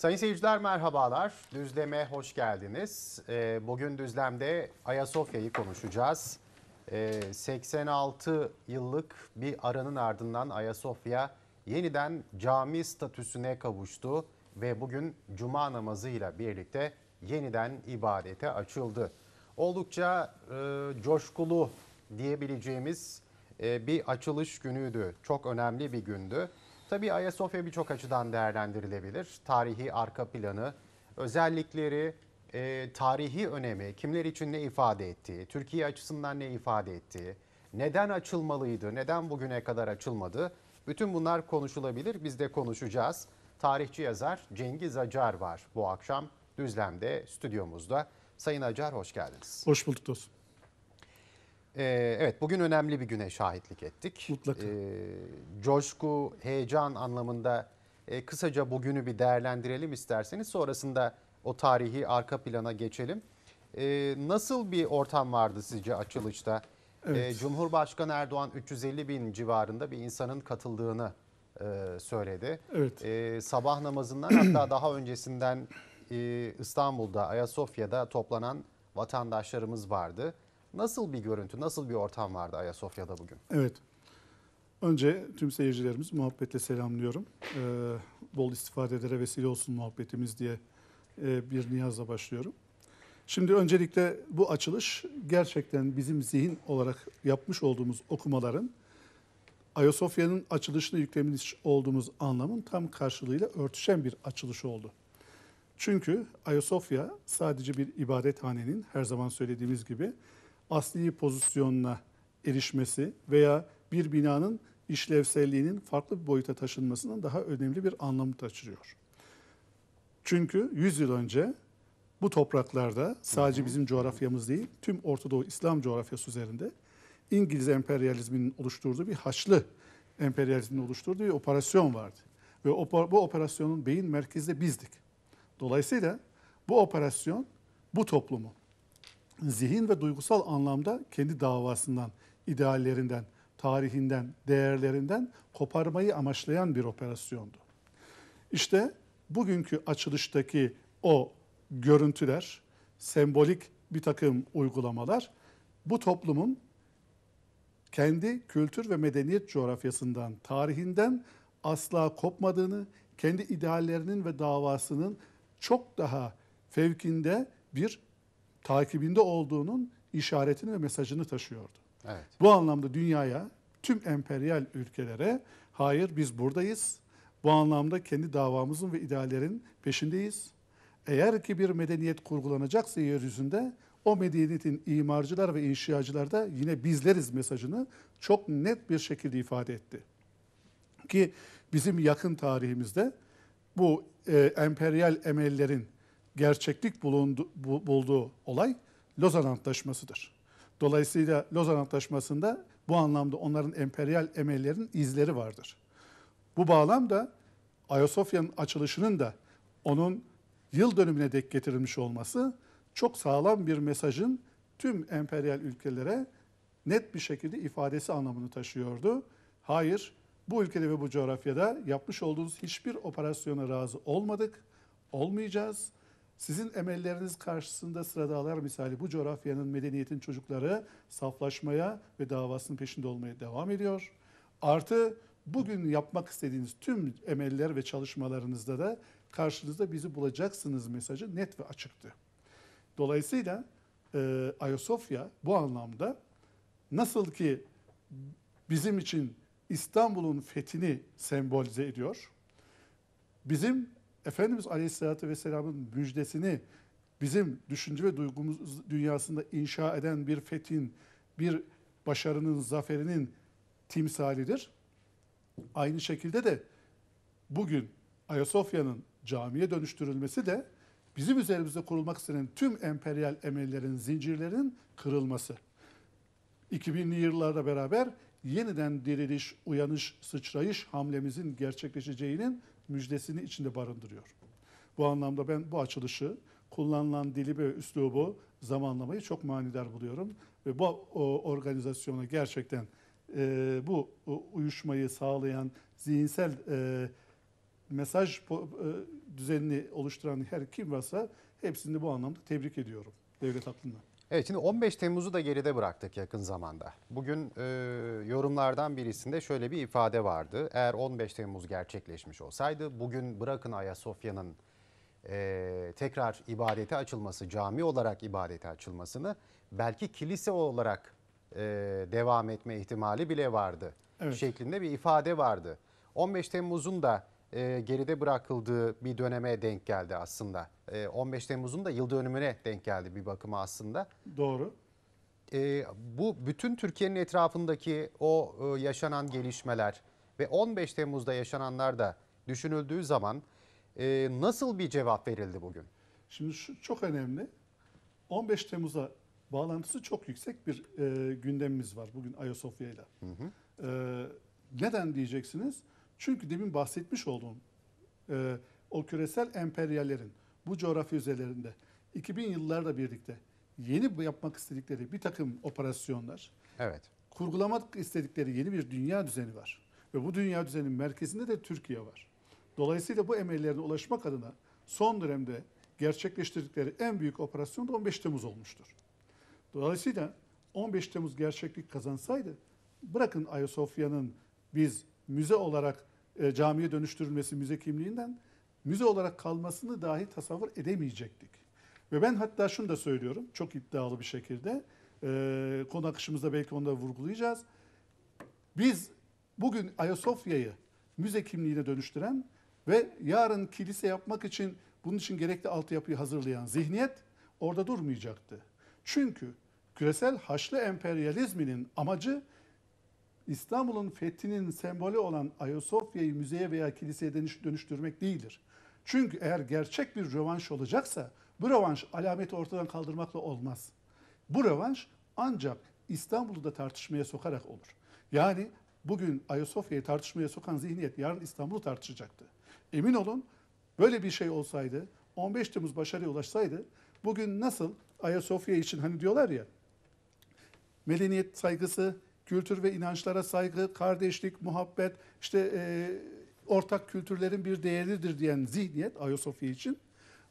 Sayın seyirciler merhabalar. Düzleme hoş geldiniz. Ee, bugün Düzlem'de Ayasofya'yı konuşacağız. 86 ee, yıllık bir aranın ardından Ayasofya yeniden cami statüsüne kavuştu ve bugün cuma namazıyla birlikte yeniden ibadete açıldı. Oldukça e, coşkulu diyebileceğimiz e, bir açılış günüydü. Çok önemli bir gündü. Tabii Ayasofya birçok açıdan değerlendirilebilir. Tarihi arka planı, özellikleri, e, tarihi önemi, kimler için ne ifade ettiği, Türkiye açısından ne ifade ettiği, neden açılmalıydı, neden bugüne kadar açılmadı. Bütün bunlar konuşulabilir. Biz de konuşacağız. Tarihçi yazar Cengiz Acar var bu akşam Düzlem'de stüdyomuzda. Sayın Acar hoş geldiniz. Hoş bulduk dostum. Ee, evet bugün önemli bir güne şahitlik ettik. Mutlaka. Ee, coşku, heyecan anlamında e, kısaca bugünü bir değerlendirelim isterseniz. Sonrasında o tarihi arka plana geçelim. Ee, nasıl bir ortam vardı sizce açılışta? Ee, evet. Ee, Cumhurbaşkanı Erdoğan 350 bin civarında bir insanın katıldığını e, söyledi. Evet. Ee, sabah namazından hatta daha öncesinden e, İstanbul'da, Ayasofya'da toplanan vatandaşlarımız vardı. Nasıl bir görüntü, nasıl bir ortam vardı Ayasofya'da bugün? Evet. Önce tüm seyircilerimiz muhabbetle selamlıyorum. Ee, bol istifadelere vesile olsun muhabbetimiz diye e, bir niyazla başlıyorum. Şimdi öncelikle bu açılış gerçekten bizim zihin olarak yapmış olduğumuz okumaların Ayasofya'nın açılışına yüklemiş olduğumuz anlamın tam karşılığıyla örtüşen bir açılış oldu. Çünkü Ayasofya sadece bir ibadethanenin her zaman söylediğimiz gibi asli pozisyonuna erişmesi veya bir binanın işlevselliğinin farklı bir boyuta taşınmasının daha önemli bir anlamı taşıyor. Çünkü 100 yıl önce bu topraklarda sadece bizim coğrafyamız değil, tüm Orta Doğu İslam coğrafyası üzerinde İngiliz emperyalizminin oluşturduğu bir Haçlı emperyalizmin oluşturduğu bir operasyon vardı. Ve bu operasyonun beyin merkezde bizdik. Dolayısıyla bu operasyon bu toplumu zihin ve duygusal anlamda kendi davasından, ideallerinden, tarihinden, değerlerinden koparmayı amaçlayan bir operasyondu. İşte bugünkü açılıştaki o görüntüler, sembolik bir takım uygulamalar bu toplumun kendi kültür ve medeniyet coğrafyasından, tarihinden asla kopmadığını, kendi ideallerinin ve davasının çok daha fevkinde bir takibinde olduğunun işaretini ve mesajını taşıyordu. Evet. Bu anlamda dünyaya, tüm emperyal ülkelere hayır biz buradayız. Bu anlamda kendi davamızın ve ideallerin peşindeyiz. Eğer ki bir medeniyet kurgulanacaksa yeryüzünde o medeniyetin imarcılar ve inşacılar da yine bizleriz mesajını çok net bir şekilde ifade etti. Ki bizim yakın tarihimizde bu e, emperyal emellerin gerçeklik bulundu, bu, bulduğu olay Lozan Antlaşması'dır. Dolayısıyla Lozan Antlaşması'nda bu anlamda onların emperyal emellerinin izleri vardır. Bu bağlamda Ayasofya'nın açılışının da onun yıl dönümüne dek getirilmiş olması çok sağlam bir mesajın tüm emperyal ülkelere net bir şekilde ifadesi anlamını taşıyordu. Hayır, bu ülkede ve bu coğrafyada yapmış olduğunuz hiçbir operasyona razı olmadık, olmayacağız. Sizin emelleriniz karşısında sıradalar misali bu coğrafyanın medeniyetin çocukları saflaşmaya ve davasının peşinde olmaya devam ediyor. Artı bugün yapmak istediğiniz tüm emeller ve çalışmalarınızda da karşınızda bizi bulacaksınız mesajı net ve açıktı. Dolayısıyla e, Ayasofya bu anlamda nasıl ki bizim için İstanbul'un fethini sembolize ediyor, bizim Efendimiz Aleyhisselatü Vesselam'ın müjdesini bizim düşünce ve duygumuz dünyasında inşa eden bir fethin, bir başarının, zaferinin timsalidir. Aynı şekilde de bugün Ayasofya'nın camiye dönüştürülmesi de bizim üzerimize kurulmak istenen tüm emperyal emellerin, zincirlerin kırılması. 2000'li yıllarda beraber yeniden diriliş, uyanış, sıçrayış hamlemizin gerçekleşeceğinin müjdesini içinde barındırıyor. Bu anlamda ben bu açılışı, kullanılan dili ve üslubu, zamanlamayı çok manidar buluyorum. Ve bu organizasyona gerçekten e, bu e, uyuşmayı sağlayan zihinsel e, mesaj e, düzenini oluşturan her kim varsa hepsini bu anlamda tebrik ediyorum devlet aklından. Evet şimdi 15 Temmuz'u da geride bıraktık yakın zamanda. Bugün e, yorumlardan birisinde şöyle bir ifade vardı. Eğer 15 Temmuz gerçekleşmiş olsaydı bugün bırakın Ayasofya'nın e, tekrar ibadete açılması, cami olarak ibadete açılmasını belki kilise olarak e, devam etme ihtimali bile vardı evet. şeklinde bir ifade vardı. 15 Temmuz'un da e, geride bırakıldığı bir döneme denk geldi aslında. E, 15 Temmuz'un da yıl dönümüne denk geldi bir bakıma aslında. Doğru. E, bu bütün Türkiye'nin etrafındaki o e, yaşanan gelişmeler ve 15 Temmuz'da yaşananlar da düşünüldüğü zaman e, nasıl bir cevap verildi bugün? Şimdi şu çok önemli. 15 Temmuz'a bağlantısı çok yüksek bir e, gündemimiz var bugün Ayasofya ile. E, neden diyeceksiniz? Çünkü demin bahsetmiş olduğum e, o küresel emperyallerin bu coğrafya üzerlerinde 2000 yıllarda birlikte yeni yapmak istedikleri bir takım operasyonlar, evet. kurgulamak istedikleri yeni bir dünya düzeni var. Ve bu dünya düzeninin merkezinde de Türkiye var. Dolayısıyla bu emellerine ulaşmak adına son dönemde gerçekleştirdikleri en büyük operasyon da 15 Temmuz olmuştur. Dolayısıyla 15 Temmuz gerçeklik kazansaydı bırakın Ayasofya'nın biz müze olarak e, camiye dönüştürülmesi müze kimliğinden müze olarak kalmasını dahi tasavvur edemeyecektik. Ve ben hatta şunu da söylüyorum çok iddialı bir şekilde e, konu akışımızda belki onu da vurgulayacağız. Biz bugün Ayasofya'yı müze kimliğine dönüştüren ve yarın kilise yapmak için bunun için gerekli altyapıyı hazırlayan zihniyet orada durmayacaktı. Çünkü küresel Haçlı emperyalizminin amacı İstanbul'un fethinin sembolü olan Ayasofya'yı müzeye veya kiliseye dönüştürmek değildir. Çünkü eğer gerçek bir rövanş olacaksa bu rövanş alameti ortadan kaldırmakla olmaz. Bu rövanş ancak İstanbul'u da tartışmaya sokarak olur. Yani bugün Ayasofya'yı tartışmaya sokan zihniyet yarın İstanbul'u tartışacaktı. Emin olun böyle bir şey olsaydı 15 Temmuz başarıya ulaşsaydı bugün nasıl Ayasofya için hani diyorlar ya medeniyet saygısı, kültür ve inançlara saygı, kardeşlik, muhabbet, işte e, ortak kültürlerin bir değeridir diyen zihniyet Ayasofya için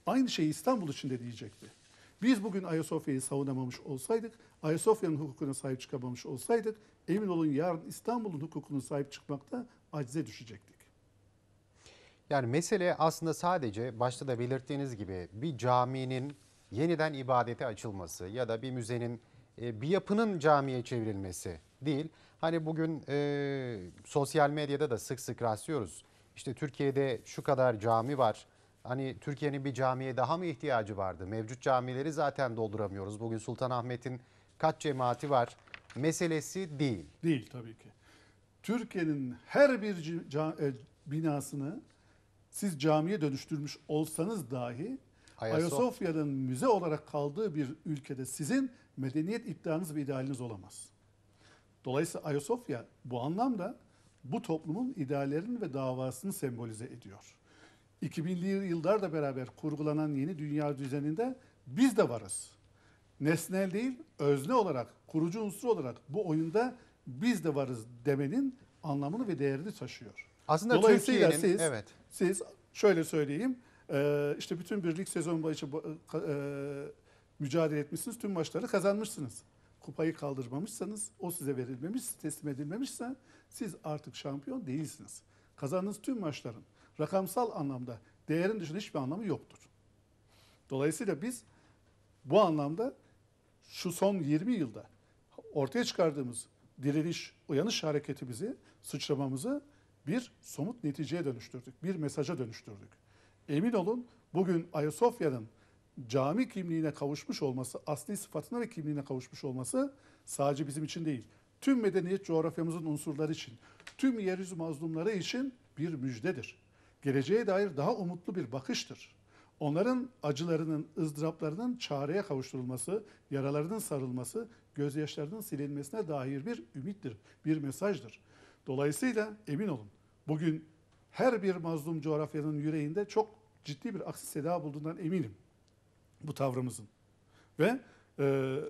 aynı şeyi İstanbul için de diyecekti. Biz bugün Ayasofya'yı savunamamış olsaydık, Ayasofya'nın hukukuna sahip çıkamamış olsaydık, emin olun yarın İstanbul'un hukukuna sahip çıkmakta acize düşecektik. Yani mesele aslında sadece başta da belirttiğiniz gibi bir caminin yeniden ibadete açılması ya da bir müzenin e, bir yapının camiye çevrilmesi değil. Hani bugün e, sosyal medyada da sık sık rastlıyoruz. İşte Türkiye'de şu kadar cami var. Hani Türkiye'nin bir camiye daha mı ihtiyacı vardı? Mevcut camileri zaten dolduramıyoruz. Bugün Sultanahmet'in kaç cemaati var meselesi değil. Değil tabii ki. Türkiye'nin her bir e, binasını siz camiye dönüştürmüş olsanız dahi Ayasofya'nın müze olarak kaldığı bir ülkede sizin medeniyet iddianız ve idealiniz olamaz. Dolayısıyla Ayasofya bu anlamda bu toplumun ideallerini ve davasını sembolize ediyor. 2000'li yıllarda beraber kurgulanan yeni dünya düzeninde biz de varız. Nesnel değil, özne olarak, kurucu unsur olarak bu oyunda biz de varız demenin anlamını ve değerini taşıyor. Aslında Dolayısıyla siz, evet. siz şöyle söyleyeyim, e, işte bütün birlik sezon başı e, mücadele etmişsiniz, tüm maçları kazanmışsınız kupayı kaldırmamışsanız, o size verilmemiş, teslim edilmemişse siz artık şampiyon değilsiniz. Kazandığınız tüm maçların rakamsal anlamda değerin dışında hiçbir anlamı yoktur. Dolayısıyla biz bu anlamda şu son 20 yılda ortaya çıkardığımız diriliş, uyanış hareketimizi, sıçramamızı bir somut neticeye dönüştürdük, bir mesaja dönüştürdük. Emin olun bugün Ayasofya'nın cami kimliğine kavuşmuş olması, asli sıfatına ve kimliğine kavuşmuş olması sadece bizim için değil. Tüm medeniyet coğrafyamızın unsurları için, tüm yeryüzü mazlumları için bir müjdedir. Geleceğe dair daha umutlu bir bakıştır. Onların acılarının, ızdıraplarının çareye kavuşturulması, yaralarının sarılması, gözyaşlarının silinmesine dair bir ümittir, bir mesajdır. Dolayısıyla emin olun, bugün her bir mazlum coğrafyanın yüreğinde çok ciddi bir aksi seda bulduğundan eminim bu tavrımızın. Ve e,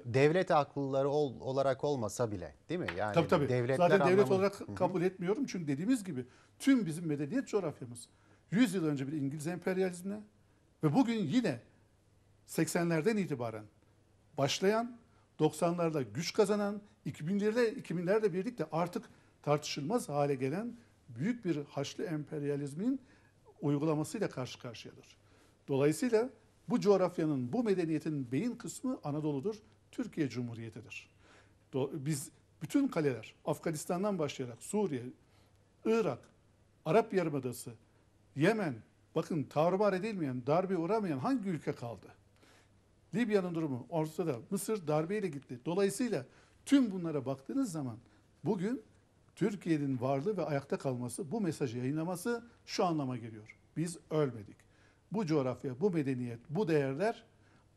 devlet akılları ol, olarak olmasa bile değil mi? Yani tabii tabii. Devletler Zaten devlet anlamı... olarak kabul etmiyorum çünkü dediğimiz gibi tüm bizim medeniyet coğrafyamız 100 yıl önce bir İngiliz emperyalizmine ve bugün yine 80'lerden itibaren başlayan 90'larda güç kazanan 2000'lerle 2000'lerle birlikte artık tartışılmaz hale gelen büyük bir Haçlı emperyalizmin uygulamasıyla karşı karşıyadır. Dolayısıyla bu coğrafyanın, bu medeniyetin beyin kısmı Anadolu'dur, Türkiye Cumhuriyeti'dir. Biz bütün kaleler, Afganistan'dan başlayarak Suriye, Irak, Arap Yarımadası, Yemen, bakın tarumar edilmeyen, darbe uğramayan hangi ülke kaldı? Libya'nın durumu ortada, Mısır darbeyle gitti. Dolayısıyla tüm bunlara baktığınız zaman bugün Türkiye'nin varlığı ve ayakta kalması, bu mesajı yayınlaması şu anlama geliyor. Biz ölmedik bu coğrafya, bu medeniyet, bu değerler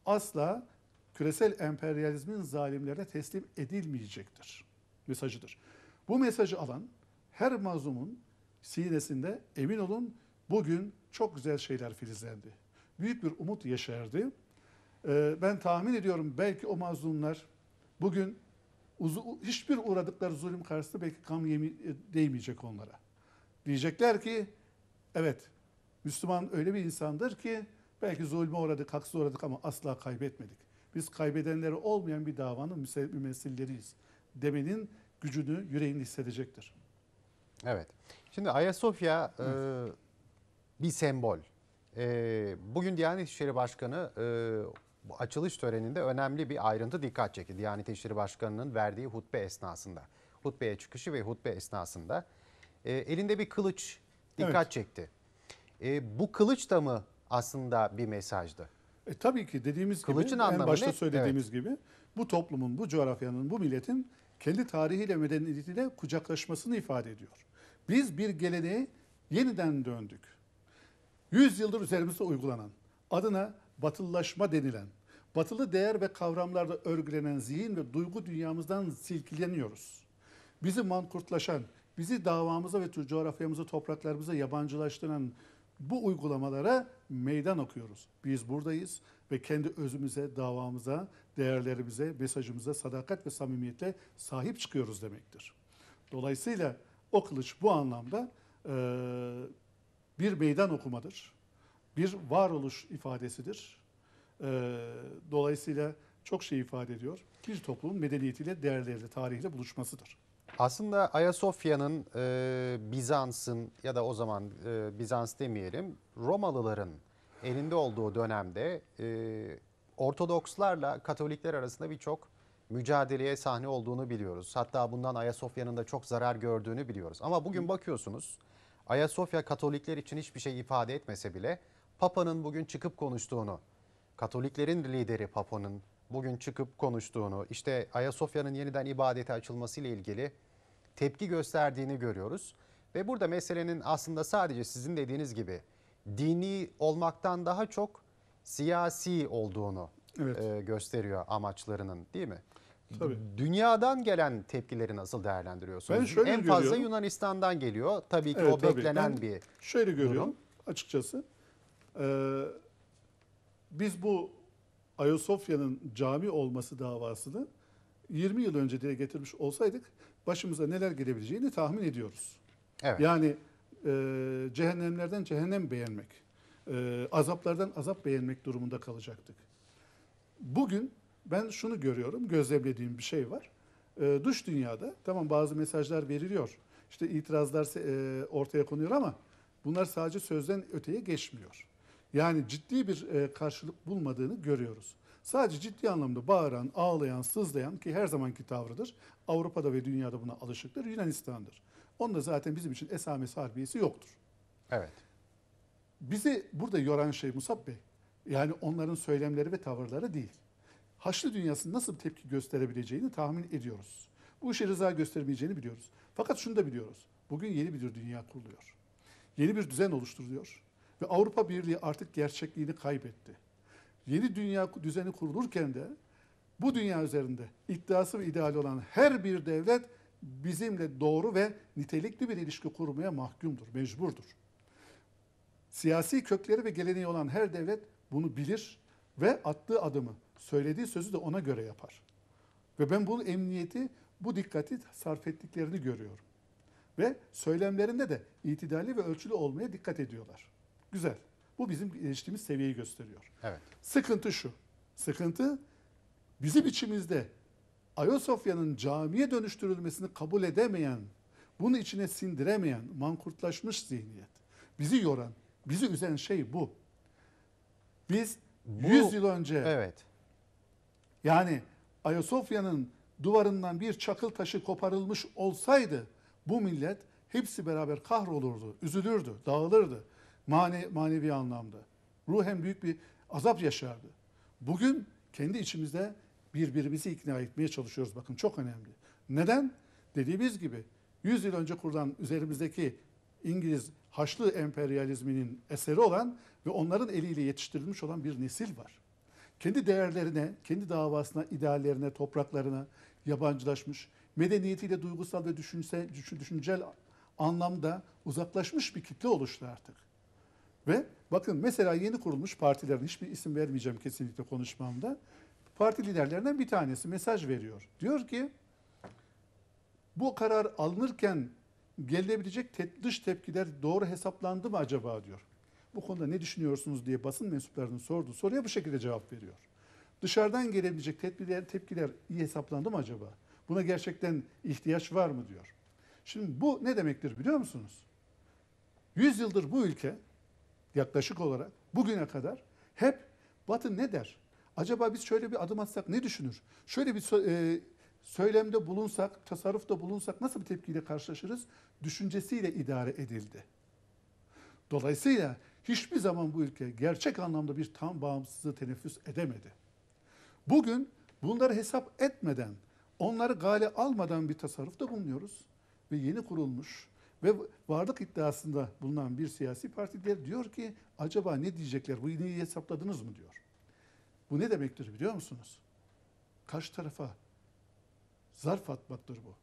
asla küresel emperyalizmin zalimlerine teslim edilmeyecektir. Mesajıdır. Bu mesajı alan her mazlumun sinesinde emin olun bugün çok güzel şeyler filizlendi. Büyük bir umut yaşardı. Ee, ben tahmin ediyorum belki o mazlumlar bugün hiçbir uğradıkları zulüm karşısında belki kam yemi e, değmeyecek onlara. Diyecekler ki evet Müslüman öyle bir insandır ki belki zulme uğradık, haksız uğradık ama asla kaybetmedik. Biz kaybedenleri olmayan bir davanın mümessilleriyiz demenin gücünü yüreğini hissedecektir. Evet. Şimdi Ayasofya e, bir sembol. E, bugün Diyanet İşleri Başkanı e, bu açılış töreninde önemli bir ayrıntı dikkat çekti. Diyanet İşleri Başkanı'nın verdiği hutbe esnasında. Hutbeye çıkışı ve hutbe esnasında. E, elinde bir kılıç dikkat evet. çekti. E, bu kılıç da mı aslında bir mesajdı? E, tabii ki dediğimiz Kılıçın gibi en başta ne? söylediğimiz evet. gibi bu toplumun, bu coğrafyanın, bu milletin kendi tarihiyle medeniyetiyle kucaklaşmasını ifade ediyor. Biz bir geleneğe yeniden döndük. 100 yıldır üzerimizde uygulanan, adına batılılaşma denilen, batılı değer ve kavramlarda örgülenen zihin ve duygu dünyamızdan silkileniyoruz. Bizi mankurtlaşan, bizi davamıza ve coğrafyamıza, topraklarımıza yabancılaştıran bu uygulamalara meydan okuyoruz. Biz buradayız ve kendi özümüze, davamıza, değerlerimize, mesajımıza sadakat ve samimiyetle sahip çıkıyoruz demektir. Dolayısıyla o kılıç bu anlamda e, bir meydan okumadır, bir varoluş ifadesidir. E, dolayısıyla çok şey ifade ediyor. Bir toplumun medeniyetiyle, değerleriyle, tarihiyle buluşmasıdır. Aslında Ayasofya'nın e, Bizans'ın ya da o zaman e, Bizans demeyelim Romalıların elinde olduğu dönemde e, Ortodokslarla Katolikler arasında birçok mücadeleye sahne olduğunu biliyoruz. Hatta bundan Ayasofya'nın da çok zarar gördüğünü biliyoruz. Ama bugün bakıyorsunuz Ayasofya Katolikler için hiçbir şey ifade etmese bile Papa'nın bugün çıkıp konuştuğunu, Katoliklerin lideri Papa'nın bugün çıkıp konuştuğunu, işte Ayasofya'nın yeniden ibadete açılması ile ilgili tepki gösterdiğini görüyoruz. Ve burada meselenin aslında sadece sizin dediğiniz gibi dini olmaktan daha çok siyasi olduğunu evet. e, gösteriyor amaçlarının değil mi? Tabii. Dünyadan gelen tepkileri nasıl değerlendiriyorsunuz? Ben şöyle en fazla görüyorum. fazla Yunanistan'dan geliyor. Tabii ki evet, o tabii. beklenen ben bir Şöyle görüyorum durum. açıkçası. Ee, biz bu Ayasofya'nın cami olması davasını 20 yıl önce diye getirmiş olsaydık başımıza neler gelebileceğini tahmin ediyoruz. Evet. Yani e, cehennemlerden cehennem beğenmek, e, azaplardan azap beğenmek durumunda kalacaktık. Bugün ben şunu görüyorum, gözlemlediğim bir şey var. E, dış dünyada tamam bazı mesajlar veriliyor, işte itirazlar e, ortaya konuyor ama bunlar sadece sözden öteye geçmiyor. Yani ciddi bir e, karşılık bulmadığını görüyoruz. Sadece ciddi anlamda bağıran, ağlayan, sızlayan ki her zamanki tavrıdır. Avrupa'da ve dünyada buna alışıktır. Yunanistan'dır. Onda zaten bizim için esamesi harbiyesi yoktur. Evet. Bizi burada yoran şey Musab Bey. Yani onların söylemleri ve tavırları değil. Haçlı dünyasının nasıl tepki gösterebileceğini tahmin ediyoruz. Bu işe rıza göstermeyeceğini biliyoruz. Fakat şunu da biliyoruz. Bugün yeni bir dünya kuruluyor. Yeni bir düzen oluşturuluyor. Ve Avrupa Birliği artık gerçekliğini kaybetti yeni dünya düzeni kurulurken de bu dünya üzerinde iddiası ve ideali olan her bir devlet bizimle doğru ve nitelikli bir ilişki kurmaya mahkumdur, mecburdur. Siyasi kökleri ve geleneği olan her devlet bunu bilir ve attığı adımı, söylediği sözü de ona göre yapar. Ve ben bu emniyeti, bu dikkati sarf ettiklerini görüyorum. Ve söylemlerinde de itidalli ve ölçülü olmaya dikkat ediyorlar. Güzel. Bu bizim eriştiğimiz seviyeyi gösteriyor. Evet. Sıkıntı şu. Sıkıntı bizim içimizde Ayasofya'nın camiye dönüştürülmesini kabul edemeyen, bunu içine sindiremeyen, mankurtlaşmış zihniyet. Bizi yoran, bizi üzen şey bu. Biz bu, 100 yıl önce evet. yani Ayasofya'nın duvarından bir çakıl taşı koparılmış olsaydı bu millet hepsi beraber kahrolurdu, üzülürdü, dağılırdı. Mane, manevi anlamda. Ruhen büyük bir azap yaşardı. Bugün kendi içimizde birbirimizi ikna etmeye çalışıyoruz. Bakın çok önemli. Neden? Dediğimiz gibi 100 yıl önce kurulan üzerimizdeki İngiliz Haçlı emperyalizminin eseri olan ve onların eliyle yetiştirilmiş olan bir nesil var. Kendi değerlerine, kendi davasına, ideallerine, topraklarına yabancılaşmış, medeniyetiyle duygusal ve düşünsel, düşüncel anlamda uzaklaşmış bir kitle oluştu artık. Ve bakın mesela yeni kurulmuş partilerin hiçbir isim vermeyeceğim kesinlikle konuşmamda. Parti liderlerinden bir tanesi mesaj veriyor. Diyor ki bu karar alınırken gelebilecek te- dış tepkiler doğru hesaplandı mı acaba diyor. Bu konuda ne düşünüyorsunuz diye basın mensuplarının sorduğu soruya bu şekilde cevap veriyor. Dışarıdan gelebilecek tedbirler tepkiler iyi hesaplandı mı acaba? Buna gerçekten ihtiyaç var mı diyor. Şimdi bu ne demektir biliyor musunuz? 100 yıldır bu ülke yaklaşık olarak bugüne kadar hep Batı ne der? Acaba biz şöyle bir adım atsak ne düşünür? Şöyle bir e, söylemde bulunsak, tasarrufta bulunsak nasıl bir tepkiyle karşılaşırız? Düşüncesiyle idare edildi. Dolayısıyla hiçbir zaman bu ülke gerçek anlamda bir tam bağımsızlığı teneffüs edemedi. Bugün bunları hesap etmeden, onları gale almadan bir tasarrufta bulunuyoruz ve yeni kurulmuş ve varlık iddiasında bulunan bir siyasi parti diyor ki acaba ne diyecekler? Bu iyi hesapladınız mı diyor. Bu ne demektir biliyor musunuz? Karşı tarafa zarf atmaktır bu.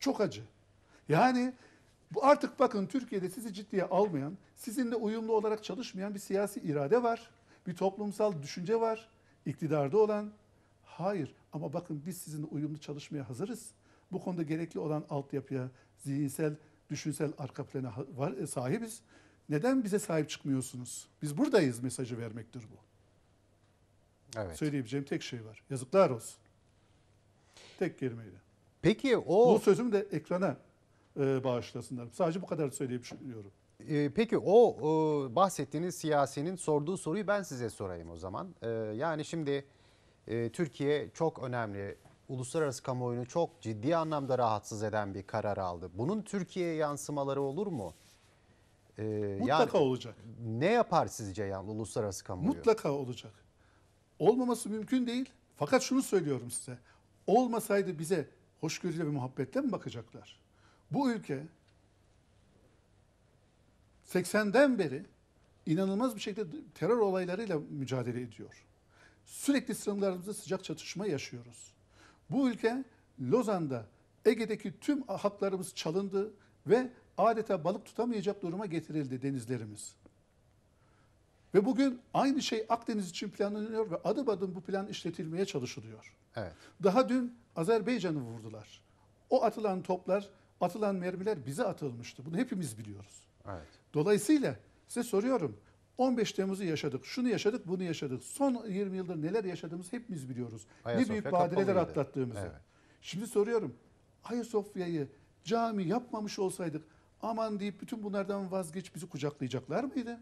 Çok acı. Yani bu artık bakın Türkiye'de sizi ciddiye almayan, sizinle uyumlu olarak çalışmayan bir siyasi irade var. Bir toplumsal düşünce var. iktidarda olan. Hayır ama bakın biz sizinle uyumlu çalışmaya hazırız. Bu konuda gerekli olan altyapıya, zihinsel düşünsel arka plana var, e, sahibiz. Neden bize sahip çıkmıyorsunuz? Biz buradayız mesajı vermektir bu. Evet. Söyleyebileceğim tek şey var. Yazıklar olsun. Tek kelimeyle. Peki o... Bu sözümü de ekrana e, bağışlasınlar. Sadece bu kadar söyleyip düşünüyorum. E, peki o e, bahsettiğiniz siyasinin sorduğu soruyu ben size sorayım o zaman. E, yani şimdi e, Türkiye çok önemli uluslararası kamuoyunu çok ciddi anlamda rahatsız eden bir karar aldı. Bunun Türkiye'ye yansımaları olur mu? Ee, Mutlaka yani, olacak. Ne yapar sizce yani uluslararası kamuoyu? Mutlaka olacak. Olmaması mümkün değil. Fakat şunu söylüyorum size. Olmasaydı bize hoşgörüyle ve muhabbetle mi bakacaklar? Bu ülke 80'den beri inanılmaz bir şekilde terör olaylarıyla mücadele ediyor. Sürekli sınırlarımızda sıcak çatışma yaşıyoruz. Bu ülke Lozan'da Ege'deki tüm haklarımız çalındı ve adeta balık tutamayacak duruma getirildi denizlerimiz. Ve bugün aynı şey Akdeniz için planlanıyor ve adım adım bu plan işletilmeye çalışılıyor. Evet. Daha dün Azerbaycan'ı vurdular. O atılan toplar, atılan mermiler bize atılmıştı. Bunu hepimiz biliyoruz. Evet. Dolayısıyla size soruyorum. 15 Temmuz'u yaşadık, şunu yaşadık, bunu yaşadık. Son 20 yıldır neler yaşadığımızı hepimiz biliyoruz. Ayasofya ne büyük badireler atlattığımızı. Evet. Şimdi soruyorum, Ayasofya'yı cami yapmamış olsaydık aman deyip bütün bunlardan vazgeç bizi kucaklayacaklar mıydı?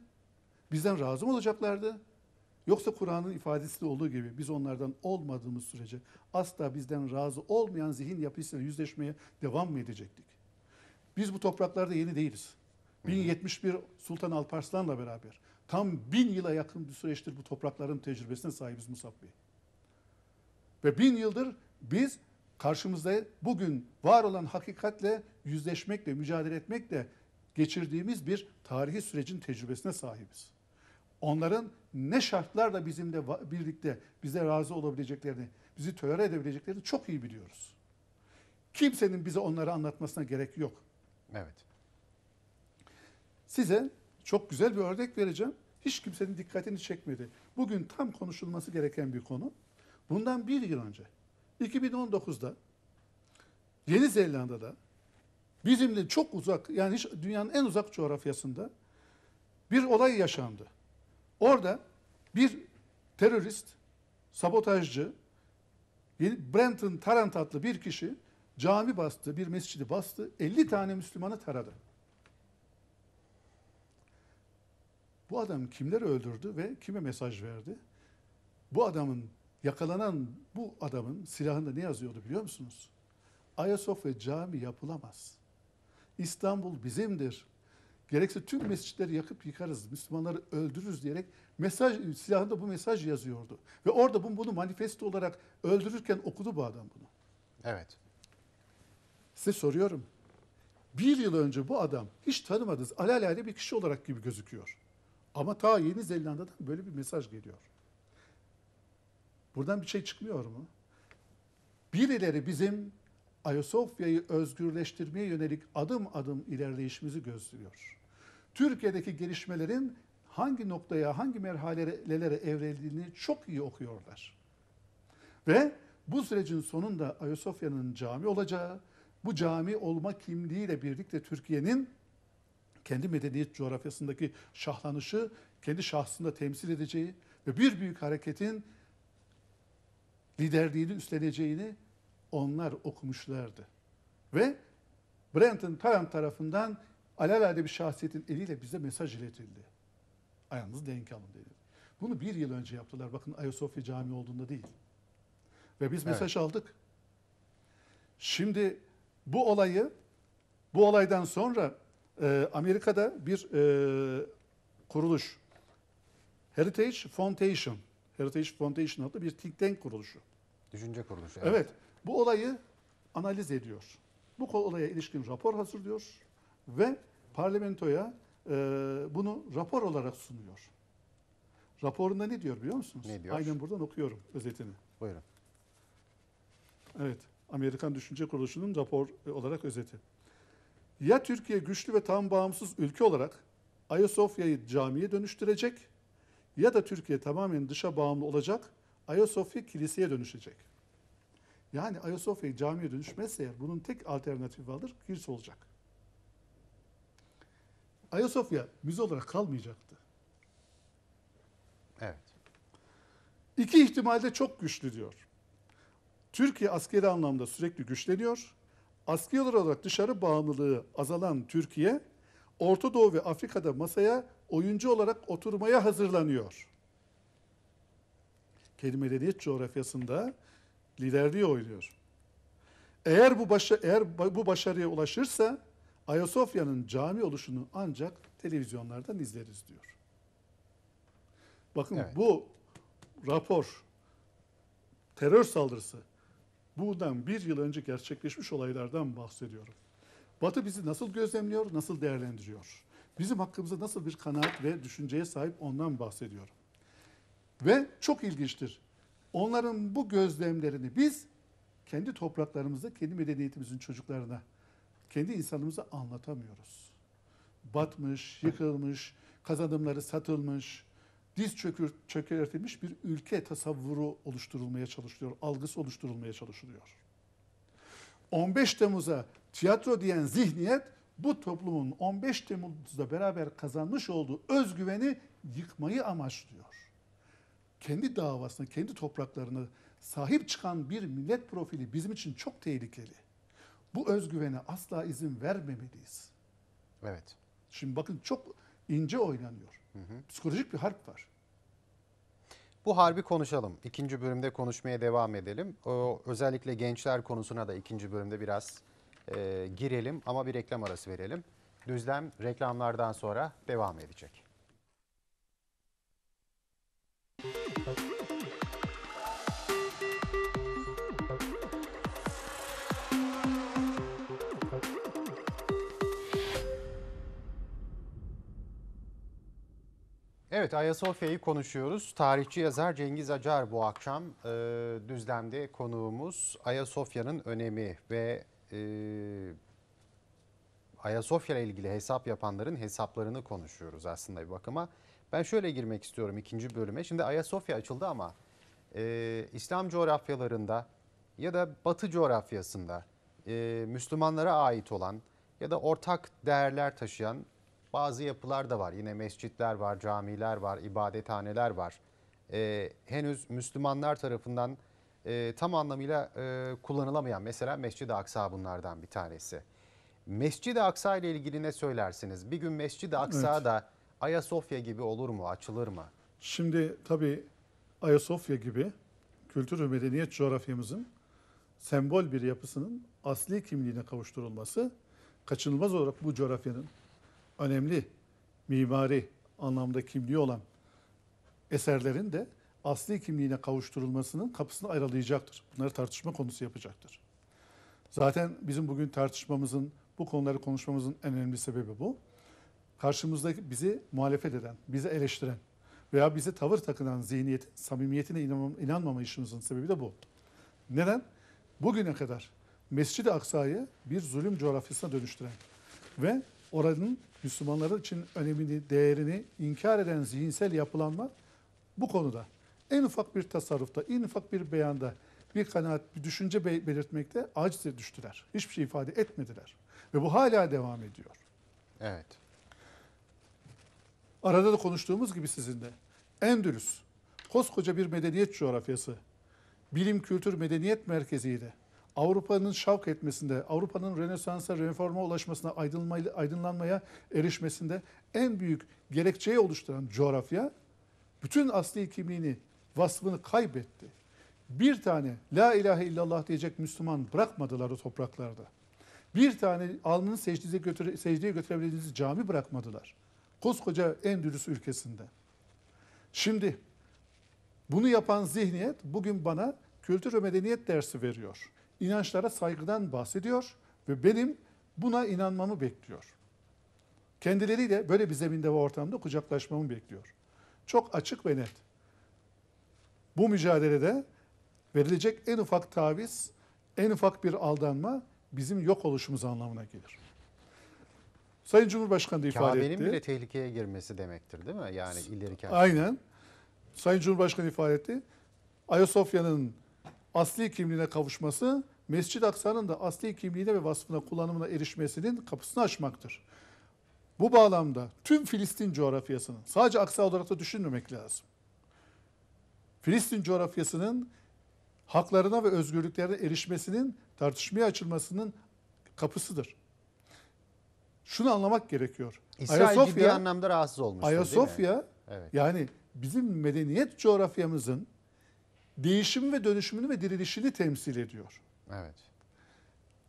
Bizden razı mı olacaklardı? Yoksa Kur'an'ın ifadesi olduğu gibi biz onlardan olmadığımız sürece asla bizden razı olmayan zihin yapısıyla yüzleşmeye devam mı edecektik? Biz bu topraklarda yeni değiliz. 1071 Sultan Alparslan'la beraber Tam bin yıla yakın bir süreçtir bu toprakların tecrübesine sahibiz Musab Bey. Ve bin yıldır biz karşımızda bugün var olan hakikatle yüzleşmekle, mücadele etmekle geçirdiğimiz bir tarihi sürecin tecrübesine sahibiz. Onların ne şartlarla bizimle birlikte bize razı olabileceklerini, bizi tolere edebileceklerini çok iyi biliyoruz. Kimsenin bize onları anlatmasına gerek yok. Evet. Size çok güzel bir örnek vereceğim. Hiç kimsenin dikkatini çekmedi. Bugün tam konuşulması gereken bir konu. Bundan bir yıl önce 2019'da Yeni Zelanda'da bizimle çok uzak yani hiç dünyanın en uzak coğrafyasında bir olay yaşandı. Orada bir terörist, sabotajcı, Brenton Tarrant adlı bir kişi cami bastı, bir mescidi bastı, 50 tane Müslümanı taradı. Bu adam kimleri öldürdü ve kime mesaj verdi? Bu adamın yakalanan bu adamın silahında ne yazıyordu biliyor musunuz? Ayasofya cami yapılamaz. İstanbul bizimdir. Gerekse tüm mescitleri yakıp yıkarız, Müslümanları öldürürüz diyerek mesaj silahında bu mesaj yazıyordu. Ve orada bunu, bunu manifesto olarak öldürürken okudu bu adam bunu. Evet. Size soruyorum. Bir yıl önce bu adam hiç tanımadığınız alelade bir kişi olarak gibi gözüküyor. Ama ta Yeni Zelanda'dan böyle bir mesaj geliyor. Buradan bir şey çıkmıyor mu? Birileri bizim Ayasofya'yı özgürleştirmeye yönelik adım adım ilerleyişimizi gözlüyor. Türkiye'deki gelişmelerin hangi noktaya, hangi merhalelere evrildiğini çok iyi okuyorlar. Ve bu sürecin sonunda Ayasofya'nın cami olacağı, bu cami olma kimliğiyle birlikte Türkiye'nin kendi medeniyet coğrafyasındaki şahlanışı kendi şahsında temsil edeceği ve bir büyük hareketin liderliğini üstleneceğini onlar okumuşlardı. Ve Brenton Tarrant tarafından alelade bir şahsiyetin eliyle bize mesaj iletildi. Ayağınızı denk alın dedi. Bunu bir yıl önce yaptılar. Bakın Ayasofya Camii olduğunda değil. Ve biz mesaj evet. aldık. Şimdi bu olayı, bu olaydan sonra e, Amerika'da bir e, kuruluş Heritage Foundation, Heritage Foundation adlı bir think tank kuruluşu. Düşünce kuruluşu. Evet. evet. Bu olayı analiz ediyor. Bu olaya ilişkin rapor hazırlıyor ve parlamentoya e, bunu rapor olarak sunuyor. Raporunda ne diyor biliyor musunuz? Ne diyor? Aynen buradan okuyorum özetini. Buyurun. Evet. Amerikan Düşünce Kuruluşu'nun rapor e, olarak özeti. Ya Türkiye güçlü ve tam bağımsız ülke olarak Ayasofya'yı camiye dönüştürecek ya da Türkiye tamamen dışa bağımlı olacak, Ayasofya kiliseye dönüşecek. Yani Ayasofya'yı camiye dönüşmezse eğer bunun tek alternatifi vardır kilise olacak. Ayasofya müze olarak kalmayacaktı. Evet. İki ihtimalde çok güçlü diyor. Türkiye askeri anlamda sürekli güçleniyor. Askeri olarak dışarı bağımlılığı azalan Türkiye, Orta Doğu ve Afrika'da masaya oyuncu olarak oturmaya hazırlanıyor. Kelimedeniyet coğrafyasında liderliği oynuyor. Eğer bu başa, eğer bu başarıya ulaşırsa Ayasofya'nın cami oluşunu ancak televizyonlardan izleriz diyor. Bakın evet. bu rapor terör saldırısı buradan bir yıl önce gerçekleşmiş olaylardan bahsediyorum. Batı bizi nasıl gözlemliyor, nasıl değerlendiriyor? Bizim hakkımızda nasıl bir kanaat ve düşünceye sahip ondan bahsediyorum. Ve çok ilginçtir. Onların bu gözlemlerini biz kendi topraklarımızda, kendi medeniyetimizin çocuklarına, kendi insanımıza anlatamıyoruz. Batmış, yıkılmış, kazanımları satılmış, diz çökür, çökertilmiş bir ülke tasavvuru oluşturulmaya çalışılıyor, algısı oluşturulmaya çalışılıyor. 15 Temmuz'a tiyatro diyen zihniyet bu toplumun 15 Temmuz'da beraber kazanmış olduğu özgüveni yıkmayı amaçlıyor. Kendi davasını, kendi topraklarını sahip çıkan bir millet profili bizim için çok tehlikeli. Bu özgüvene asla izin vermemeliyiz. Evet. Şimdi bakın çok ince oynanıyor. Hı hı. Psikolojik bir harp var. Bu harbi konuşalım. İkinci bölümde konuşmaya devam edelim. O, özellikle gençler konusuna da ikinci bölümde biraz e, girelim ama bir reklam arası verelim. Düzlem reklamlardan sonra devam edecek. Evet Ayasofya'yı konuşuyoruz. Tarihçi yazar Cengiz Acar bu akşam e, düzlemde konuğumuz. Ayasofya'nın önemi ve e, Ayasofya ile ilgili hesap yapanların hesaplarını konuşuyoruz aslında bir bakıma. Ben şöyle girmek istiyorum ikinci bölüme. Şimdi Ayasofya açıldı ama e, İslam coğrafyalarında ya da Batı coğrafyasında e, Müslümanlara ait olan ya da ortak değerler taşıyan bazı yapılar da var. Yine mescitler var, camiler var, ibadethaneler var. Ee, henüz Müslümanlar tarafından e, tam anlamıyla e, kullanılamayan mesela Mescid-i Aksa bunlardan bir tanesi. Mescid-i Aksa ile ilgili ne söylersiniz? Bir gün Mescid-i Aksa evet. da Ayasofya gibi olur mu, açılır mı? Şimdi tabii Ayasofya gibi kültür ve medeniyet coğrafyamızın sembol bir yapısının asli kimliğine kavuşturulması kaçınılmaz olarak bu coğrafyanın önemli mimari anlamda kimliği olan eserlerin de asli kimliğine kavuşturulmasının kapısını aralayacaktır. Bunları tartışma konusu yapacaktır. Zaten bizim bugün tartışmamızın, bu konuları konuşmamızın en önemli sebebi bu. Karşımızdaki bizi muhalefet eden, bizi eleştiren veya bize tavır takınan zihniyetin samimiyetine inanmamayışımızın sebebi de bu. Neden? Bugüne kadar Mescid-i Aksa'yı bir zulüm coğrafyasına dönüştüren ve oranın Müslümanlar için önemini, değerini inkar eden zihinsel yapılanma bu konuda. En ufak bir tasarrufta, en ufak bir beyanda bir kanaat, bir düşünce belirtmekte acize düştüler. Hiçbir şey ifade etmediler. Ve bu hala devam ediyor. Evet. Arada da konuştuğumuz gibi sizinle. Endülüs, koskoca bir medeniyet coğrafyası, bilim, kültür, medeniyet merkeziydi. Avrupa'nın şavk etmesinde, Avrupa'nın Rönesans'a, reforma ulaşmasına, aydınlanmaya erişmesinde en büyük gerekçeyi oluşturan coğrafya bütün asli kimliğini, vasfını kaybetti. Bir tane la ilahe illallah diyecek Müslüman bırakmadılar o topraklarda. Bir tane alnını secdeye, götüre, secdeye götürebildiğiniz cami bırakmadılar. Koskoca Endülüs ülkesinde. Şimdi bunu yapan zihniyet bugün bana kültür ve medeniyet dersi veriyor inançlara saygıdan bahsediyor ve benim buna inanmamı bekliyor. Kendileriyle böyle bir zeminde ve ortamda kucaklaşmamı bekliyor. Çok açık ve net. Bu mücadelede verilecek en ufak taviz, en ufak bir aldanma bizim yok oluşumuz anlamına gelir. Sayın Cumhurbaşkanı da ifade Kabe'nin etti. Kabe'nin bile tehlikeye girmesi demektir değil mi? Yani ileriki Aynen. Sayın Cumhurbaşkanı ifade etti. Ayasofya'nın asli kimliğine kavuşması, Mescid-i Aksa'nın da asli kimliğine ve vasfına kullanımına erişmesinin kapısını açmaktır. Bu bağlamda tüm Filistin coğrafyasının, sadece Aksa olarak da düşünmemek lazım. Filistin coğrafyasının haklarına ve özgürlüklerine erişmesinin, tartışmaya açılmasının kapısıdır. Şunu anlamak gerekiyor. İsrail Ayasofya, ciddi anlamda rahatsız olmuştu Ayasofya, değil mi? Evet. yani bizim medeniyet coğrafyamızın değişim ve dönüşümünü ve dirilişini temsil ediyor. Evet.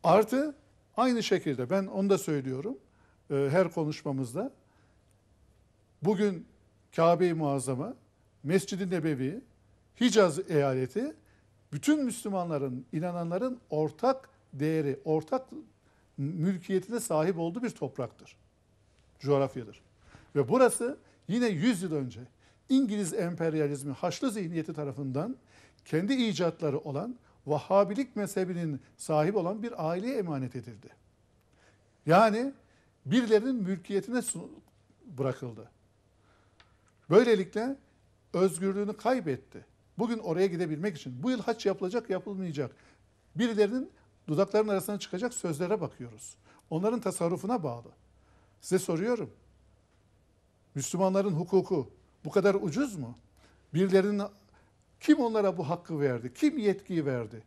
Artı aynı şekilde ben onu da söylüyorum e, her konuşmamızda. Bugün Kabe-i Muazzama, Mescid-i Nebevi, Hicaz eyaleti bütün Müslümanların, inananların ortak değeri, ortak mülkiyetine sahip olduğu bir topraktır. Coğrafyadır. Ve burası yine 100 yıl önce İngiliz emperyalizmi, Haçlı zihniyeti tarafından kendi icatları olan vahabilik mezhebinin sahip olan bir aileye emanet edildi. Yani birilerinin mülkiyetine bırakıldı. Böylelikle özgürlüğünü kaybetti. Bugün oraya gidebilmek için bu yıl haç yapılacak yapılmayacak. Birilerinin dudaklarının arasına çıkacak sözlere bakıyoruz. Onların tasarrufuna bağlı. Size soruyorum. Müslümanların hukuku bu kadar ucuz mu? Birilerinin kim onlara bu hakkı verdi? Kim yetkiyi verdi?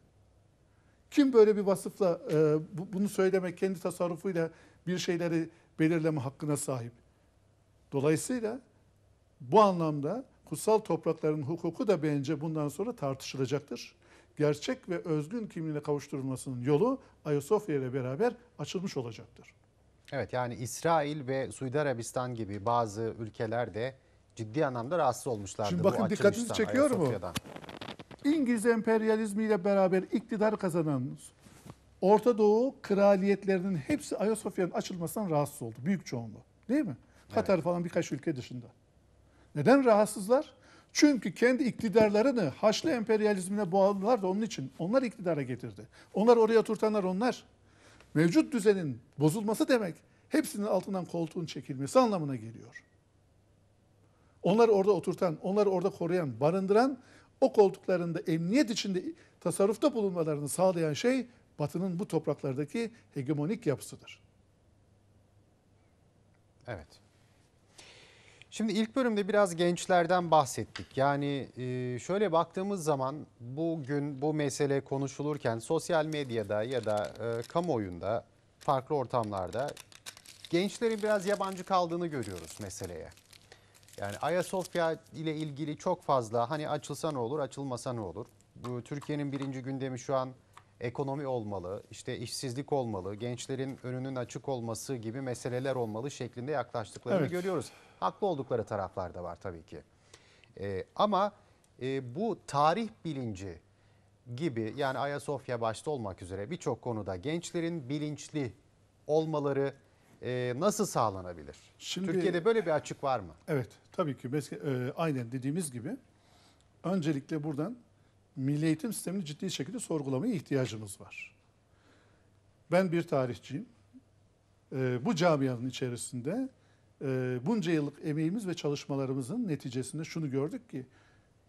Kim böyle bir vasıfla e, bunu söylemek, kendi tasarrufuyla bir şeyleri belirleme hakkına sahip? Dolayısıyla bu anlamda kutsal toprakların hukuku da bence bundan sonra tartışılacaktır. Gerçek ve özgün kimliğine kavuşturulmasının yolu Ayasofya ile beraber açılmış olacaktır. Evet yani İsrail ve Suudi Arabistan gibi bazı ülkeler de ciddi anlamda rahatsız olmuşlardı. Şimdi bakın dikkatinizi çekiyor mu? İngiliz emperyalizmiyle beraber iktidar kazanan Orta Doğu kraliyetlerinin hepsi Ayasofya'nın açılmasından rahatsız oldu. Büyük çoğunluğu. Değil mi? Evet. Katar falan birkaç ülke dışında. Neden rahatsızlar? Çünkü kendi iktidarlarını Haçlı emperyalizmine bağladılar da onun için. Onlar iktidara getirdi. Onlar oraya oturtanlar onlar. Mevcut düzenin bozulması demek hepsinin altından koltuğun çekilmesi anlamına geliyor. Onları orada oturtan, onları orada koruyan, barındıran, o koltuklarında emniyet içinde tasarrufta bulunmalarını sağlayan şey Batı'nın bu topraklardaki hegemonik yapısıdır. Evet. Şimdi ilk bölümde biraz gençlerden bahsettik. Yani e, şöyle baktığımız zaman bugün bu mesele konuşulurken sosyal medyada ya da e, kamuoyunda farklı ortamlarda gençlerin biraz yabancı kaldığını görüyoruz meseleye. Yani Ayasofya ile ilgili çok fazla hani açılsa ne olur açılmasa ne olur. Türkiye'nin birinci gündemi şu an ekonomi olmalı, işte işsizlik olmalı, gençlerin önünün açık olması gibi meseleler olmalı şeklinde yaklaştıklarını evet. görüyoruz. Haklı oldukları taraflar da var tabii ki. Ee, ama e, bu tarih bilinci gibi yani Ayasofya başta olmak üzere birçok konuda gençlerin bilinçli olmaları e, nasıl sağlanabilir? Şimdi, Türkiye'de böyle bir açık var mı? Evet. Tabii ki e, aynen dediğimiz gibi öncelikle buradan milli eğitim sistemini ciddi şekilde sorgulamaya ihtiyacımız var. Ben bir tarihçiyim. E, bu camianın içerisinde e, bunca yıllık emeğimiz ve çalışmalarımızın neticesinde şunu gördük ki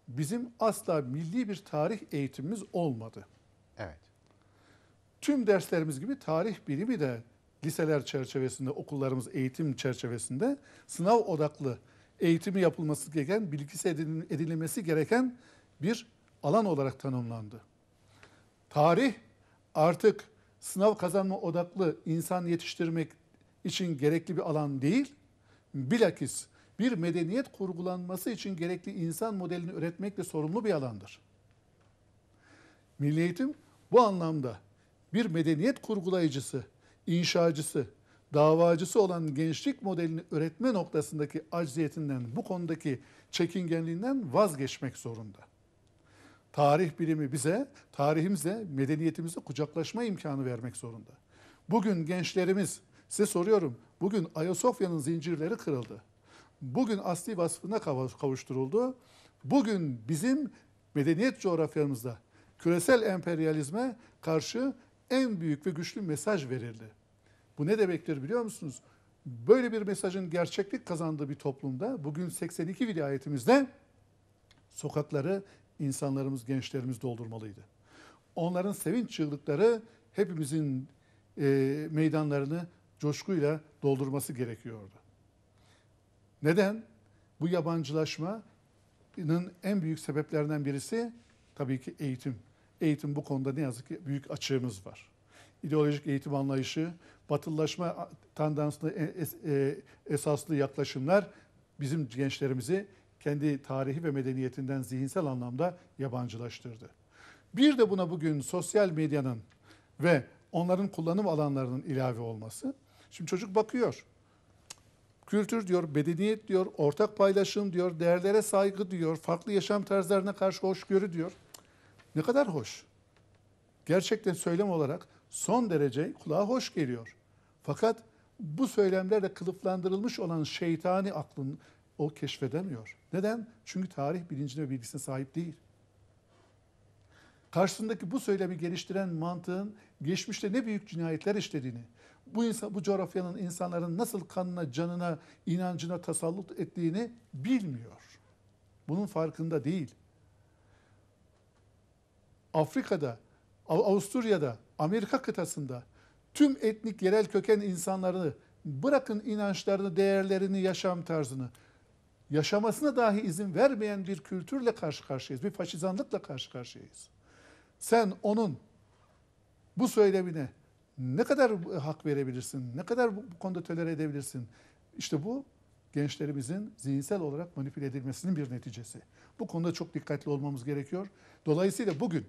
bizim asla milli bir tarih eğitimimiz olmadı. Evet. Tüm derslerimiz gibi tarih bilimi de liseler çerçevesinde, okullarımız eğitim çerçevesinde sınav odaklı eğitimi yapılması gereken, bilgisi edinilmesi gereken bir alan olarak tanımlandı. Tarih artık sınav kazanma odaklı insan yetiştirmek için gerekli bir alan değil, bilakis bir medeniyet kurgulanması için gerekli insan modelini üretmekle sorumlu bir alandır. Milli eğitim bu anlamda bir medeniyet kurgulayıcısı, inşacısı, davacısı olan gençlik modelini üretme noktasındaki acziyetinden, bu konudaki çekingenliğinden vazgeçmek zorunda. Tarih bilimi bize, tarihimize, medeniyetimize kucaklaşma imkanı vermek zorunda. Bugün gençlerimiz, size soruyorum, bugün Ayasofya'nın zincirleri kırıldı. Bugün asli vasfına kavuşturuldu. Bugün bizim medeniyet coğrafyamızda küresel emperyalizme karşı en büyük ve güçlü mesaj verildi. Bu ne demektir biliyor musunuz? Böyle bir mesajın gerçeklik kazandığı bir toplumda bugün 82 vilayetimizde sokakları insanlarımız, gençlerimiz doldurmalıydı. Onların sevinç çığlıkları hepimizin e, meydanlarını coşkuyla doldurması gerekiyordu. Neden? Bu yabancılaşmanın en büyük sebeplerinden birisi tabii ki eğitim. Eğitim bu konuda ne yazık ki büyük açığımız var ideolojik eğitim anlayışı, batılılaşma tandanslı e, e, esaslı yaklaşımlar bizim gençlerimizi kendi tarihi ve medeniyetinden zihinsel anlamda yabancılaştırdı. Bir de buna bugün sosyal medyanın ve onların kullanım alanlarının ilave olması. Şimdi çocuk bakıyor. Kültür diyor, medeniyet diyor, ortak paylaşım diyor, değerlere saygı diyor, farklı yaşam tarzlarına karşı hoşgörü diyor. Ne kadar hoş. Gerçekten söylem olarak son derece kulağa hoş geliyor. Fakat bu söylemlerle kılıflandırılmış olan şeytani aklın o keşfedemiyor. Neden? Çünkü tarih bilincine ve bilgisine sahip değil. Karşısındaki bu söylemi geliştiren mantığın geçmişte ne büyük cinayetler işlediğini, bu insan bu coğrafyanın insanların nasıl kanına, canına, inancına tasallut ettiğini bilmiyor. Bunun farkında değil. Afrika'da, Avusturya'da Amerika kıtasında tüm etnik yerel köken insanlarını bırakın inançlarını, değerlerini, yaşam tarzını yaşamasına dahi izin vermeyen bir kültürle karşı karşıyayız. Bir faşizanlıkla karşı karşıyayız. Sen onun bu söylemine ne kadar hak verebilirsin? Ne kadar bu konuda tölere edebilirsin? İşte bu gençlerimizin zihinsel olarak manipüle edilmesinin bir neticesi. Bu konuda çok dikkatli olmamız gerekiyor. Dolayısıyla bugün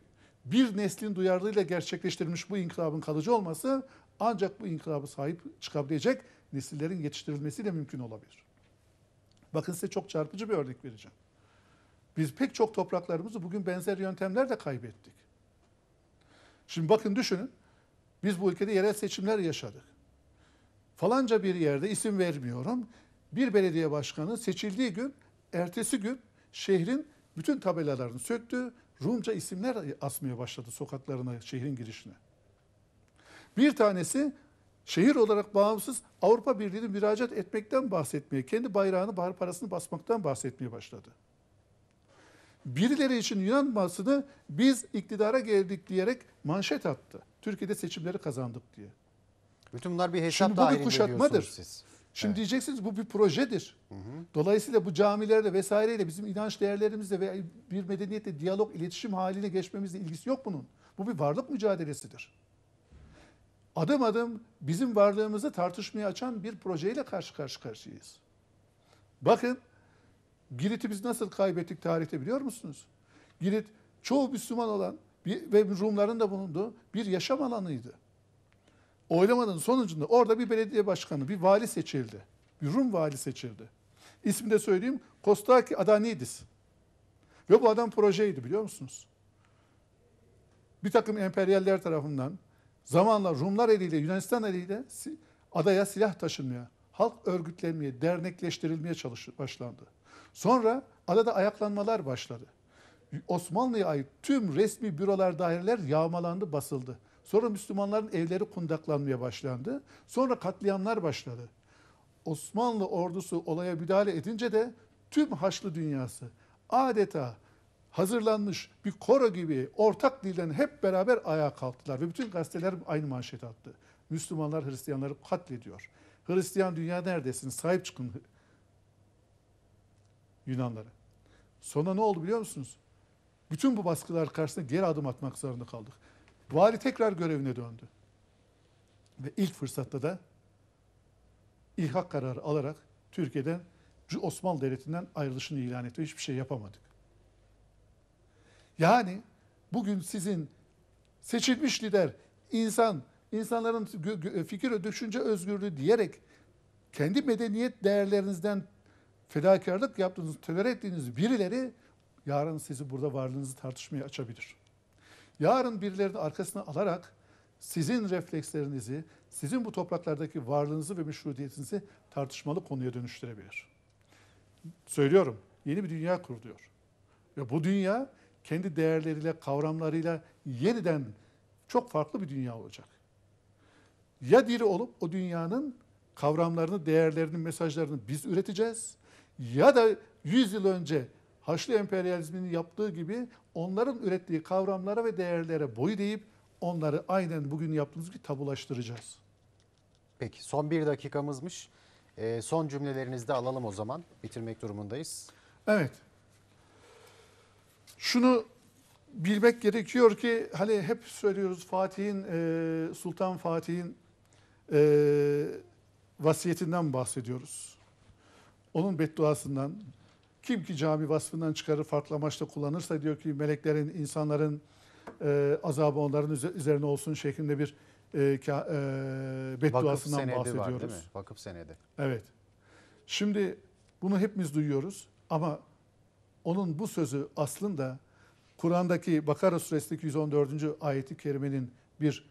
bir neslin duyarlılığıyla gerçekleştirilmiş bu inkılabın kalıcı olması ancak bu inkılabı sahip çıkabilecek nesillerin yetiştirilmesiyle mümkün olabilir. Bakın size çok çarpıcı bir örnek vereceğim. Biz pek çok topraklarımızı bugün benzer yöntemlerle kaybettik. Şimdi bakın düşünün. Biz bu ülkede yerel seçimler yaşadık. Falanca bir yerde isim vermiyorum. Bir belediye başkanı seçildiği gün, ertesi gün şehrin bütün tabelalarını söktü, Rumca isimler asmaya başladı sokaklarına, şehrin girişine. Bir tanesi şehir olarak bağımsız Avrupa Birliği'ne müracaat etmekten bahsetmeye, kendi bayrağını, bahar parasını basmaktan bahsetmeye başladı. Birileri için Yunan basını biz iktidara geldik diyerek manşet attı. Türkiye'de seçimleri kazandık diye. Bütün bunlar bir hesap Şimdi bu bir kuşatmadır. Şimdi evet. diyeceksiniz bu bir projedir. Hı hı. Dolayısıyla bu camilerle vesaireyle bizim inanç değerlerimizle ve bir medeniyetle diyalog, iletişim haline geçmemizle ilgisi yok bunun. Bu bir varlık mücadelesidir. Adım adım bizim varlığımızı tartışmaya açan bir projeyle karşı karşı karşıyayız. Bakın Girit'i biz nasıl kaybettik tarihte biliyor musunuz? Girit çoğu Müslüman olan bir, ve Rumların da bulunduğu bir yaşam alanıydı. Oylamanın sonucunda orada bir belediye başkanı, bir vali seçildi. Bir Rum vali seçildi. İsmini de söyleyeyim. Kostaki Adanidis. Ve bu adam projeydi biliyor musunuz? Bir takım emperyaller tarafından zamanla Rumlar eliyle, Yunanistan eliyle adaya silah taşınmaya, halk örgütlenmeye, dernekleştirilmeye çalış başlandı. Sonra adada ayaklanmalar başladı. Osmanlı'ya ait tüm resmi bürolar, daireler yağmalandı, basıldı. Sonra Müslümanların evleri kundaklanmaya başlandı. Sonra katliamlar başladı. Osmanlı ordusu olaya müdahale edince de tüm Haçlı dünyası adeta hazırlanmış bir koro gibi ortak dilden hep beraber ayağa kalktılar ve bütün gazeteler aynı manşet attı. Müslümanlar Hristiyanları katlediyor. Hristiyan dünya neredesiniz? Sahip çıkın Yunanlara. Sonra ne oldu biliyor musunuz? Bütün bu baskılar karşısında geri adım atmak zorunda kaldık. Vali tekrar görevine döndü. Ve ilk fırsatta da ilhak kararı alarak Türkiye'den Osmanlı Devleti'nden ayrılışını ilan etti. Hiçbir şey yapamadık. Yani bugün sizin seçilmiş lider, insan, insanların fikir ve düşünce özgürlüğü diyerek kendi medeniyet değerlerinizden fedakarlık yaptığınız, tolere ettiğiniz birileri yarın sizi burada varlığınızı tartışmaya açabilir. Yarın birilerini arkasına alarak sizin reflekslerinizi, sizin bu topraklardaki varlığınızı ve meşrudiyetinizi tartışmalı konuya dönüştürebilir. Söylüyorum, yeni bir dünya kuruluyor. Ve bu dünya kendi değerleriyle, kavramlarıyla yeniden çok farklı bir dünya olacak. Ya diri olup o dünyanın kavramlarını, değerlerini, mesajlarını biz üreteceğiz ya da 100 yıl önce Haçlı emperyalizminin yaptığı gibi onların ürettiği kavramlara ve değerlere boyu deyip onları aynen bugün yaptığımız gibi tabulaştıracağız. Peki son bir dakikamızmış. E, son cümlelerinizi de alalım o zaman. Bitirmek durumundayız. Evet. Şunu bilmek gerekiyor ki hani hep söylüyoruz Fatih'in e, Sultan Fatih'in e, vasiyetinden bahsediyoruz. Onun bedduasından, kim ki cami vasfından çıkarır farklı amaçla kullanırsa diyor ki meleklerin, insanların e, azabı onların üzerine olsun şeklinde bir e, ka, e, bedduasından Vakıf bahsediyoruz. Var, değil mi? Vakıf senedi. Evet. Şimdi bunu hepimiz duyuyoruz ama onun bu sözü aslında Kur'an'daki Bakara suresindeki 114. ayeti kerimenin bir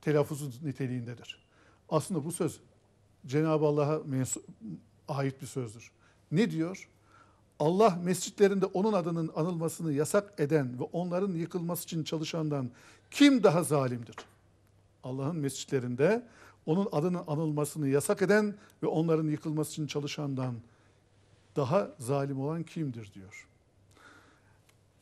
telaffuzu niteliğindedir. Aslında bu söz Cenab-ı Allah'a ait bir sözdür. Ne diyor? Allah mescitlerinde onun adının anılmasını yasak eden ve onların yıkılması için çalışandan kim daha zalimdir? Allah'ın mescitlerinde onun adının anılmasını yasak eden ve onların yıkılması için çalışandan daha zalim olan kimdir diyor.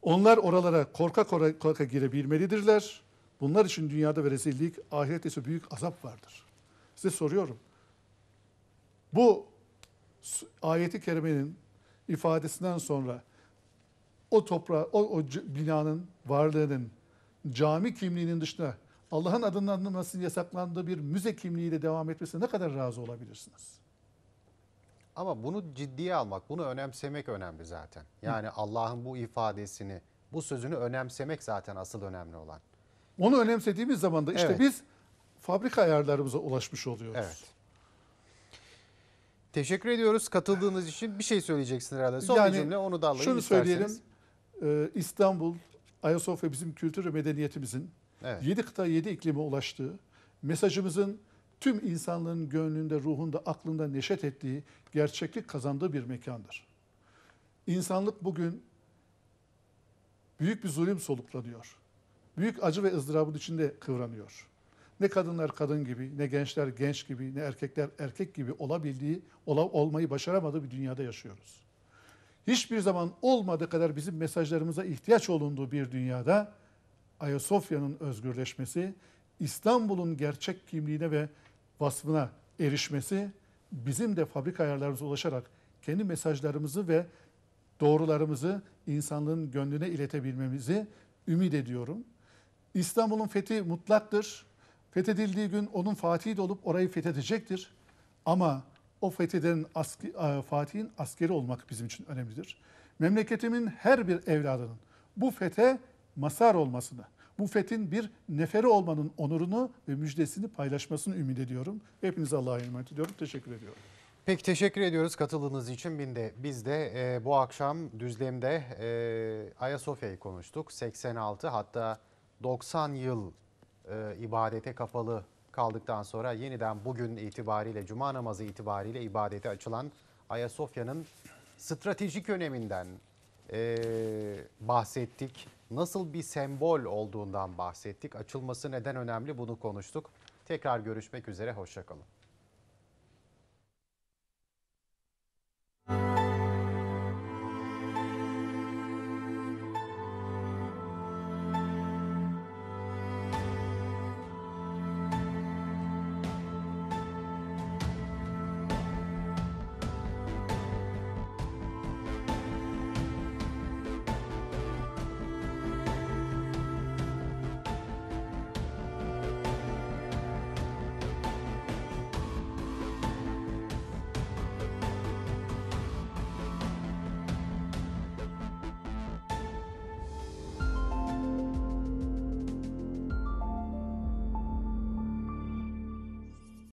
Onlar oralara korka korka girebilmelidirler. Bunlar için dünyada ve rezillik, ahirette ise büyük azap vardır. Size soruyorum. Bu ayeti kerimenin ifadesinden sonra o toprağı, o, o binanın varlığının cami kimliğinin dışında Allah'ın adından nasıl yasaklandığı bir müze kimliğiyle devam etmesine ne kadar razı olabilirsiniz? Ama bunu ciddiye almak, bunu önemsemek önemli zaten. Yani Allah'ın bu ifadesini, bu sözünü önemsemek zaten asıl önemli olan. Onu önemsediğimiz zaman da işte evet. biz fabrika ayarlarımıza ulaşmış oluyoruz. Evet. Teşekkür ediyoruz katıldığınız için. Bir şey söyleyeceksin herhalde. Son yani, bir cümle onu da alayım Şunu isterseniz. söyleyelim. Ee, İstanbul, Ayasofya bizim kültür ve medeniyetimizin evet. 7 kıta 7 iklime ulaştığı, mesajımızın tüm insanlığın gönlünde, ruhunda, aklında neşet ettiği, gerçeklik kazandığı bir mekandır. İnsanlık bugün büyük bir zulüm soluklanıyor. Büyük acı ve ızdırabın içinde kıvranıyor ne kadınlar kadın gibi, ne gençler genç gibi, ne erkekler erkek gibi olabildiği, ola, olmayı başaramadığı bir dünyada yaşıyoruz. Hiçbir zaman olmadığı kadar bizim mesajlarımıza ihtiyaç olunduğu bir dünyada Ayasofya'nın özgürleşmesi, İstanbul'un gerçek kimliğine ve vasfına erişmesi bizim de fabrika ayarlarımıza ulaşarak kendi mesajlarımızı ve doğrularımızı insanlığın gönlüne iletebilmemizi ümit ediyorum. İstanbul'un fethi mutlaktır. Fethedildiği gün onun Fatih de olup orayı fethedecektir. Ama o fetheden aski, e, Fatih'in askeri olmak bizim için önemlidir. Memleketimin her bir evladının bu fete masar olmasını, bu fetin bir neferi olmanın onurunu ve müjdesini paylaşmasını ümit ediyorum. Hepinize Allah'a emanet ediyorum. Teşekkür ediyorum. Peki teşekkür ediyoruz katıldığınız için. Bin de, biz de e, bu akşam Düzlem'de e, Ayasofya'yı konuştuk. 86 hatta 90 yıl e, ibadete kapalı kaldıktan sonra yeniden bugün itibariyle cuma namazı itibariyle ibadete açılan Ayasofya'nın stratejik öneminden e, bahsettik. Nasıl bir sembol olduğundan bahsettik. Açılması neden önemli bunu konuştuk. Tekrar görüşmek üzere hoşçakalın.